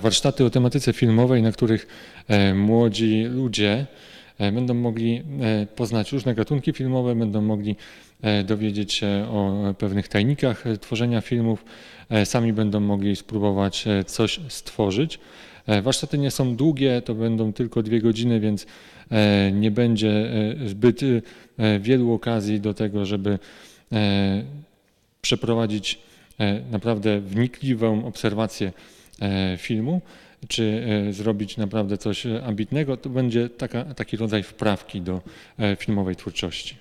warsztaty o tematyce filmowej, na których e, młodzi ludzie e, będą mogli e, poznać różne gatunki filmowe, będą mogli dowiedzieć się o pewnych tajnikach tworzenia filmów, sami będą mogli spróbować coś stworzyć. Warsztaty nie są długie, to będą tylko dwie godziny, więc nie będzie zbyt wielu okazji do tego, żeby przeprowadzić naprawdę wnikliwą obserwację E, filmu, czy e, zrobić naprawdę coś ambitnego, to będzie taka, taki rodzaj wprawki do e, filmowej twórczości.